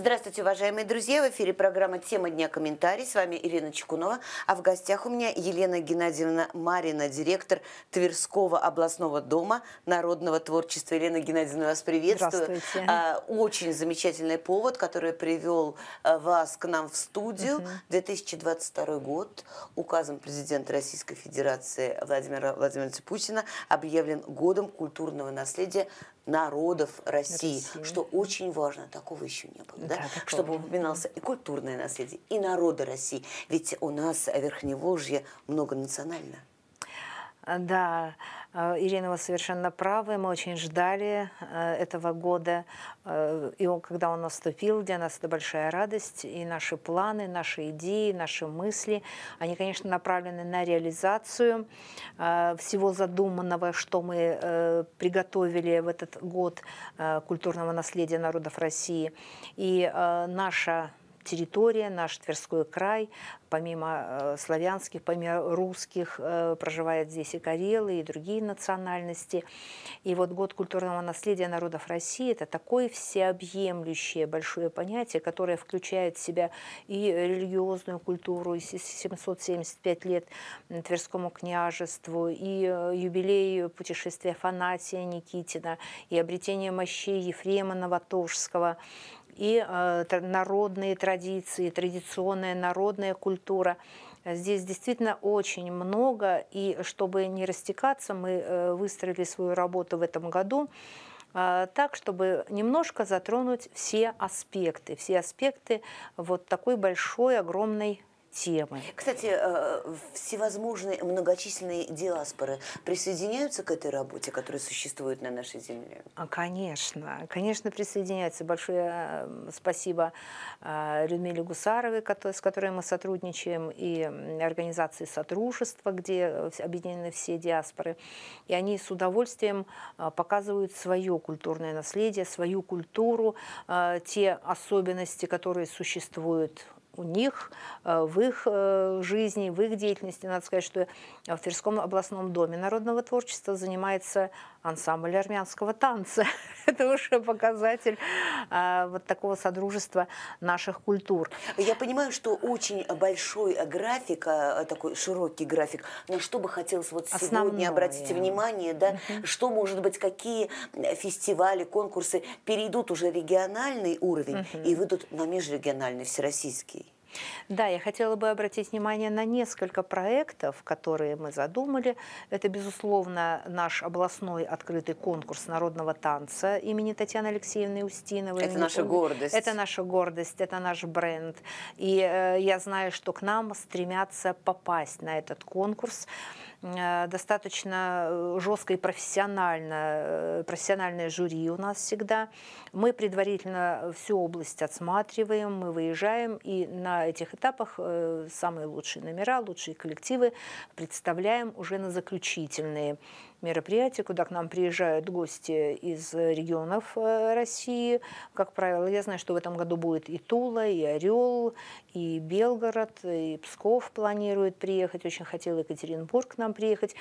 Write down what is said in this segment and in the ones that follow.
Здравствуйте, уважаемые друзья. В эфире программа «Тема дня. Комментарий». С вами Ирина Чекунова. А в гостях у меня Елена Геннадьевна Марина, директор Тверского областного дома народного творчества. Елена Геннадьевна, вас приветствую. Здравствуйте. А, очень замечательный повод, который привел э, вас к нам в студию. Угу. 2022 год. Указом президента Российской Федерации Владимира Владимировича Путина объявлен годом культурного наследия народов России, России, что очень важно. Такого еще не было да, да чтобы упоминался и культурное наследие, и народы России. Ведь у нас э, Верхневожье многонационально. Э, да, э, Ирина, вы совершенно правы. Мы очень ждали э, этого года. И он, когда он наступил, для нас это большая радость. И наши планы, наши идеи, наши мысли, они, конечно, направлены на реализацию всего задуманного, что мы приготовили в этот год культурного наследия народов России. И наша территория, наш Тверской край, помимо э, славянских, помимо русских, э, проживают здесь и карелы, и другие национальности. И вот год культурного наследия народов России – это такое всеобъемлющее большое понятие, которое включает в себя и религиозную культуру, и 775 лет Тверскому княжеству, и э, юбилей путешествия Фанатия Никитина, и обретение мощей Ефрема Новотожского – и э, народные традиции, традиционная народная культура. Здесь действительно очень много, и чтобы не растекаться, мы э, выстроили свою работу в этом году э, так, чтобы немножко затронуть все аспекты, все аспекты вот такой большой, огромной темы. Кстати, э, всевозможные многочисленные диаспоры присоединяются к этой работе, которая существует на нашей земле? А, конечно, конечно, присоединяются. Большое э, спасибо э, Людмиле Гусаровой, с которой мы сотрудничаем, и организации «Сотрудничество», где объединены все диаспоры. И они с удовольствием показывают свое культурное наследие, свою культуру, те особенности, которые существуют у них, э, в их э, жизни, в их деятельности. Надо сказать, что в Тверском областном доме народного творчества занимается ансамбль армянского танца. это уже показатель а, вот такого содружества наших культур. Я понимаю, что очень большой график, а, такой широкий график, но что бы хотелось вот сегодня Основное. обратить внимание, да, угу. что, может быть, какие фестивали, конкурсы перейдут уже региональный уровень угу. и выйдут на межрегиональный, всероссийский? Да, я хотела бы обратить внимание на несколько проектов, которые мы задумали. Это, безусловно, наш областной открытый конкурс народного танца имени Татьяны Алексеевны Устиновой. Это ну, наша гордость. Это наша гордость, это наш бренд. И э, я знаю, что к нам стремятся попасть на этот конкурс. Э, достаточно э, жестко и профессионально, э, профессиональное жюри у нас всегда. Мы предварительно всю область отсматриваем, мы выезжаем, и на этих этапах самые лучшие номера, лучшие коллективы представляем уже на заключительные мероприятие, куда к нам приезжают гости из регионов э, России. Как правило, я знаю, что в этом году будет и Тула, и Орел, и Белгород, и Псков планирует приехать. Очень хотела Екатеринбург к нам приехать.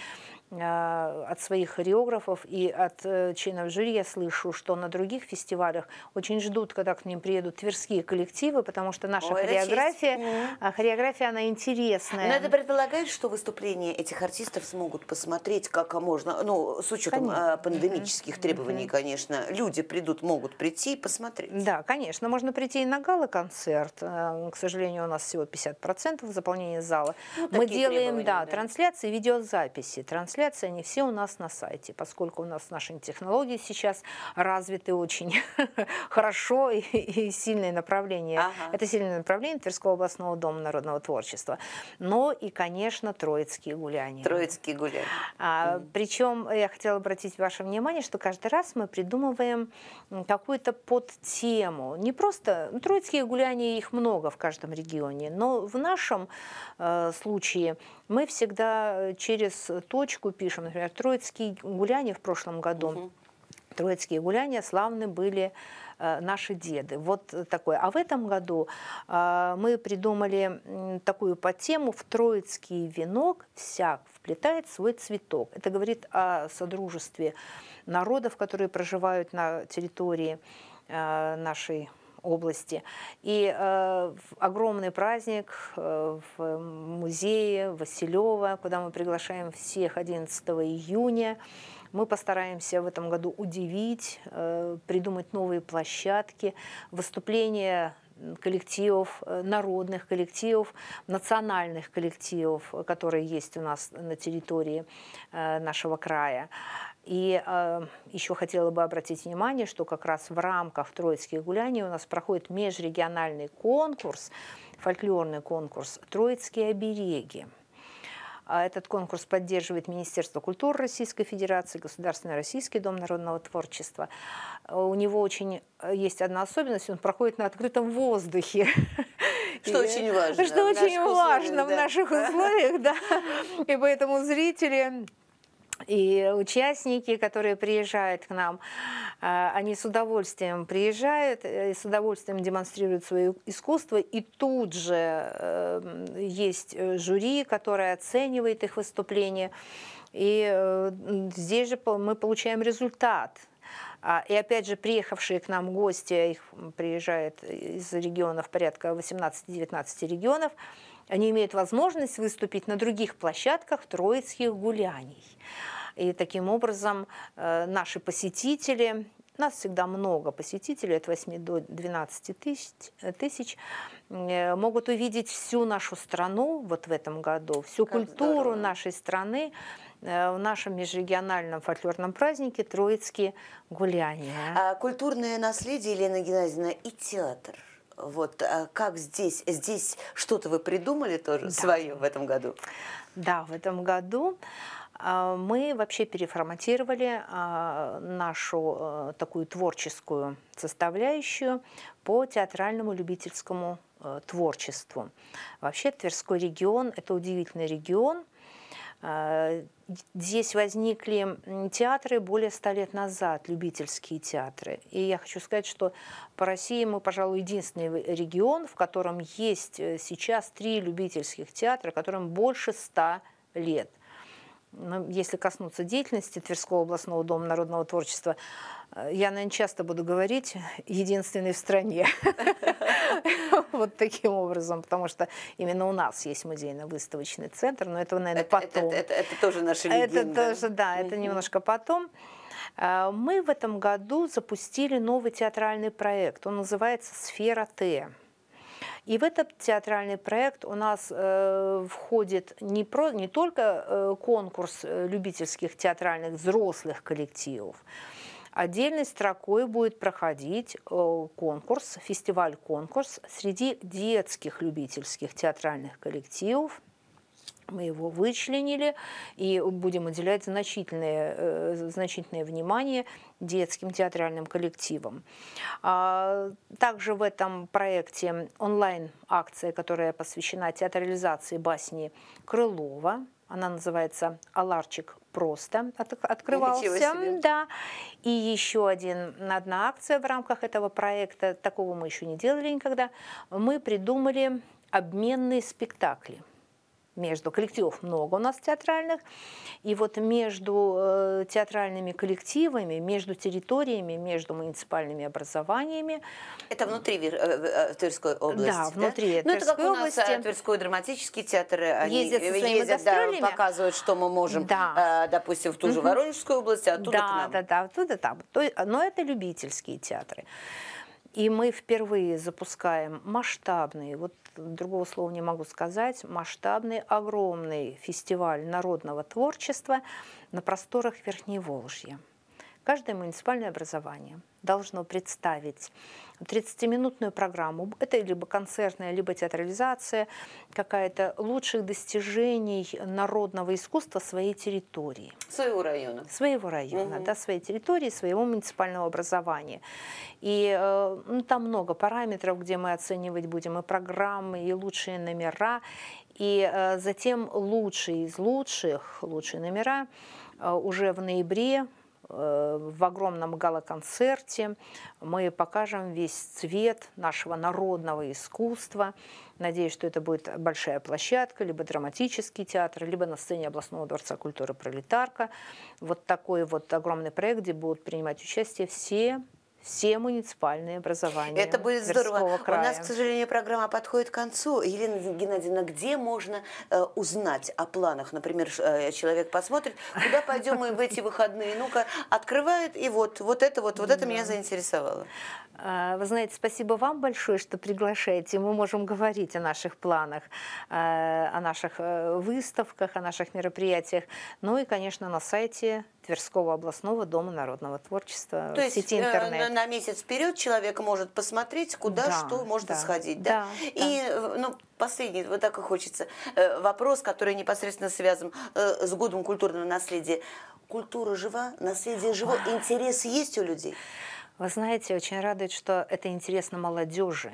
Э, от своих хореографов и от э, членов жюри я слышу, что на других фестивалях очень ждут, когда к ним приедут тверские коллективы, потому что наша О, хореография, mm хореография, она интересная. Но это предполагает, что выступления этих артистов смогут посмотреть, как можно, ну, с учетом конечно. А, пандемических mm-hmm. требований, конечно, люди придут, могут прийти и посмотреть. Да, конечно, можно прийти и на гала-концерт. Э, к сожалению, у нас всего 50% заполнения зала. Ну, Мы делаем, да, трансляции, видеозаписи, трансляции трансляции, они все у нас на сайте, поскольку у нас наши технологии сейчас развиты очень хорошо и, и сильное направление. Ага. Это сильное направление Тверского областного дома народного творчества. Но и, конечно, троицкие гуляния. Троицкие гуляния. А, mm. Причем я хотела обратить ваше внимание, что каждый раз мы придумываем какую-то подтему. Не просто ну, троицкие гуляния, их много в каждом регионе, но в нашем э, случае мы всегда через точку критику пишем. Например, Троицкие гуляния в прошлом году. Угу. Троицкие гуляния славны были э, наши деды. Вот такое. А в этом году э, мы придумали такую по тему: «В троицкий венок всяк вплетает свой цветок». Это говорит о содружестве народов, которые проживают на территории э, нашей области. И э, огромный праздник э, в музее Василева, куда мы приглашаем всех 11 июня. Мы постараемся в этом году удивить, э, придумать новые площадки, выступления коллективов, э, народных коллективов, национальных коллективов, э, которые есть у нас на территории нашего края. И э, еще хотела бы обратить внимание, что как раз в рамках Троицких гуляний у нас проходит межрегиональный конкурс, фольклорный конкурс «Троицкие обереги». А этот конкурс поддерживает Министерство культуры Российской Федерации, Государственный Российский дом народного творчества. У него очень э, есть одна особенность, он проходит на открытом воздухе. Что и, очень важно. Что очень важно условиях, в да. наших условиях, да. И поэтому зрители и участники, которые приезжают к нам, а, они с удовольствием приезжают, э, и с удовольствием демонстрируют свое искусство, и тут же эм, есть э, жюри, которое оценивает их выступление. И э, здесь же мы получаем результат. А, и опять же, приехавшие к нам гости, их приезжает из регионов порядка 18-19 регионов, они имеют возможность выступить на других площадках троицких гуляний. И таким образом э, наши посетители, у нас всегда много посетителей, от 8 до 12 тысяч, э, тысяч э, могут увидеть всю нашу страну вот в этом году, всю как культуру здорово. нашей страны в нашем межрегиональном фольклорном празднике «Троицкие гуляния». А культурное наследие, Елена Геннадьевна, и театр – вот э, как здесь? Здесь что-то вы придумали тоже да. свое в этом году? Да, в этом году э, мы вообще переформатировали э, нашу такую творческую составляющую по театральному любительскому творчеству. Вообще Тверской регион – это удивительный регион – а, здесь возникли театры более ста лет назад, любительские театры. И я хочу сказать, что по России мы, пожалуй, единственный регион, в котором есть э, сейчас три любительских театра, которым больше ста лет если коснуться деятельности Тверского областного дома народного творчества, э, я, наверное, часто буду говорить «единственный в стране». Вот таким образом, потому что именно у нас есть музейно-выставочный центр, но это, наверное, потом. Это тоже наша легенда. Это тоже, да, это немножко потом. Э, мы в этом году запустили новый театральный проект. Он называется «Сфера Т». И в этот театральный проект у нас э, входит не, про, не только э, конкурс э, любительских театральных взрослых коллективов, Отдельной строкой будет проходить э, конкурс, фестиваль-конкурс среди детских любительских театральных коллективов мы его вычленили и будем уделять значительное, э, значительное внимание детским театральным коллективам. А, также в этом проекте онлайн-акция, которая посвящена театрализации басни Крылова. Она называется «Аларчик просто открывался. Да. И еще один, одна акция в рамках этого проекта, такого мы еще не делали никогда, мы придумали обменные спектакли между коллективов много у нас театральных, и вот между э, театральными коллективами, между территориями, между муниципальными образованиями. Это внутри э, э, Тверской области. Да, внутри да? Тверской области. Ну, это как у нас Тверской драматический театр, они ездят, ездят да, показывают, что мы можем, да. допустим, в ту же Воронежскую область, а оттуда да, к нам. Да, да, оттуда там. Но это любительские театры. И мы впервые запускаем масштабные, вот другого слова не могу сказать, масштабный, огромный фестиваль народного творчества на просторах Верхней Верхневолжья. Каждое муниципальное образование должно представить 30-минутную программу. Это либо концертная, либо театрализация какая-то лучших достижений народного искусства своей территории. Своего района. Своего района, угу. да, своей территории, своего муниципального образования. И э, ну, там много параметров, где мы оценивать будем и программы, и лучшие номера, и э, затем лучшие из лучших, лучшие номера э, уже в ноябре Э, в огромном гала-концерте. Мы покажем весь цвет нашего народного искусства. Надеюсь, что это будет большая площадка, либо драматический театр, либо на сцене областного дворца культуры «Пролетарка». Вот такой вот огромный проект, где будут принимать участие все все муниципальные образования. Это будет здорово. Края. У нас, к сожалению, программа подходит к концу. Елена Геннадьевна, где можно э, узнать о планах? Например, э, человек посмотрит, куда пойдем мы в эти выходные? Ну-ка, открывает, и вот, вот это вот, вот это меня заинтересовало. А, вы знаете, спасибо вам большое, что приглашаете. Мы можем говорить о наших планах, а, о наших э, выставках, о наших мероприятиях. Ну и, конечно, на сайте Тверского областного дома народного творчества То в сети э, интернет. на месяц вперед человек может посмотреть, куда да, что можно да, сходить. Да? да и да. Э, ну, последний, вот так и хочется, вопрос, который непосредственно связан с Годом культурного наследия. Культура жива, наследие живо, интерес есть у людей? Вы знаете, очень радует, что это интересно молодежи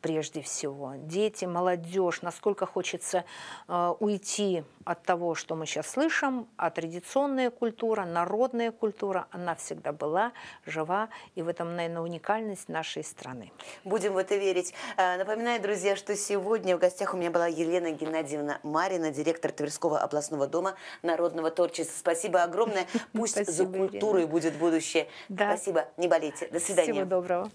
прежде всего. Дети, молодежь, насколько хочется э, уйти от того, что мы сейчас слышим, а традиционная культура, народная культура, она всегда была жива, и в этом, наверное, уникальность нашей страны. Будем в это верить. Э, напоминаю, друзья, что сегодня в гостях у меня была Елена Геннадьевна Марина, директор Тверского областного дома народного творчества. Спасибо огромное. Пусть Спасибо, за культурой Ирина. будет будущее. Да. Спасибо. Не болейте. До свидания. Всего доброго.